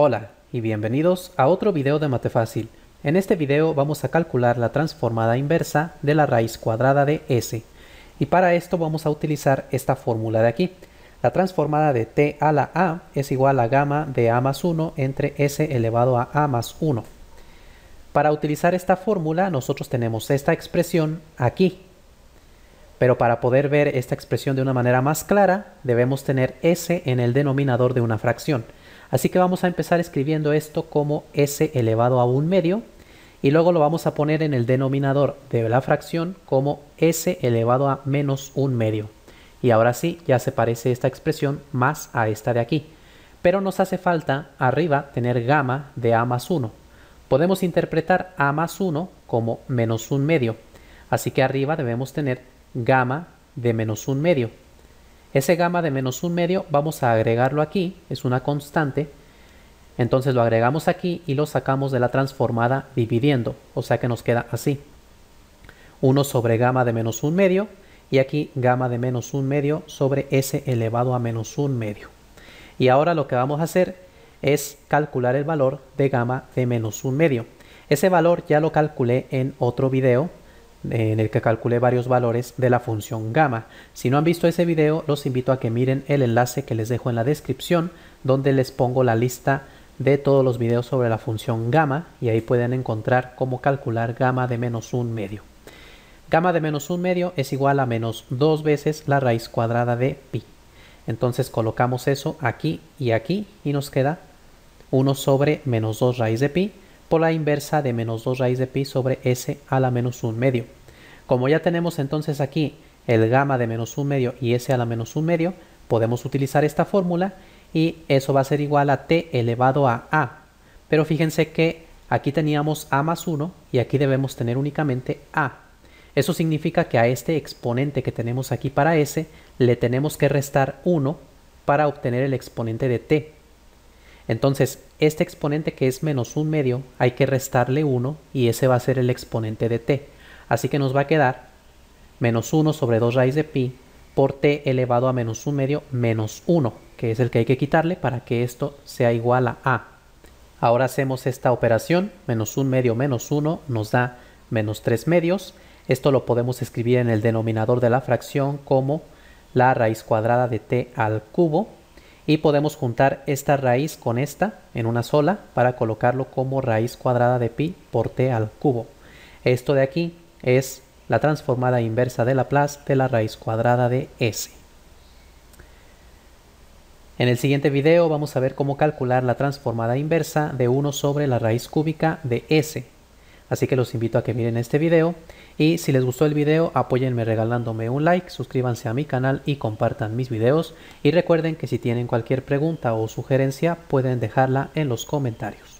Hola y bienvenidos a otro video de Matefácil. En este video vamos a calcular la transformada inversa de la raíz cuadrada de s. Y para esto vamos a utilizar esta fórmula de aquí. La transformada de t a la a es igual a gamma de a más 1 entre s elevado a a más 1. Para utilizar esta fórmula nosotros tenemos esta expresión aquí. Pero para poder ver esta expresión de una manera más clara debemos tener s en el denominador de una fracción. Así que vamos a empezar escribiendo esto como s elevado a un medio y luego lo vamos a poner en el denominador de la fracción como s elevado a menos un medio. Y ahora sí, ya se parece esta expresión más a esta de aquí. Pero nos hace falta arriba tener gamma de a más 1. Podemos interpretar a más 1 como menos un medio. Así que arriba debemos tener gamma de menos un medio. Ese gamma de menos un medio vamos a agregarlo aquí, es una constante. Entonces lo agregamos aquí y lo sacamos de la transformada dividiendo, o sea que nos queda así. 1 sobre gamma de menos un medio y aquí gamma de menos un medio sobre s elevado a menos un medio. Y ahora lo que vamos a hacer es calcular el valor de gamma de menos un medio. Ese valor ya lo calculé en otro video, eh, en el que calculé varios valores de la función gamma. Si no han visto ese video, los invito a que miren el enlace que les dejo en la descripción, donde les pongo la lista de todos los videos sobre la función gamma, y ahí pueden encontrar cómo calcular gamma de menos un medio. Gamma de menos un medio es igual a menos dos veces la raíz cuadrada de pi. Entonces colocamos eso aquí y aquí, y nos queda 1 sobre menos 2 raíz de pi, por la inversa de menos 2 raíz de pi sobre s a la menos 1 medio. Como ya tenemos entonces aquí el gamma de menos 1 medio y s a la menos 1 medio, podemos utilizar esta fórmula y eso va a ser igual a t elevado a a. Pero fíjense que aquí teníamos a más 1 y aquí debemos tener únicamente a. Eso significa que a este exponente que tenemos aquí para s le tenemos que restar 1 para obtener el exponente de t. Entonces, este exponente que es menos un medio, hay que restarle 1 y ese va a ser el exponente de t. Así que nos va a quedar menos 1 sobre 2 raíz de pi por t elevado a menos un medio menos 1, que es el que hay que quitarle para que esto sea igual a a. Ahora hacemos esta operación, menos un medio menos 1 nos da menos 3 medios. Esto lo podemos escribir en el denominador de la fracción como la raíz cuadrada de t al cubo y podemos juntar esta raíz con esta en una sola para colocarlo como raíz cuadrada de pi por t al cubo. Esto de aquí es la transformada inversa de Laplace de la raíz cuadrada de s. En el siguiente video vamos a ver cómo calcular la transformada inversa de 1 sobre la raíz cúbica de s Así que los invito a que miren este video y si les gustó el video apóyenme regalándome un like, suscríbanse a mi canal y compartan mis videos y recuerden que si tienen cualquier pregunta o sugerencia pueden dejarla en los comentarios.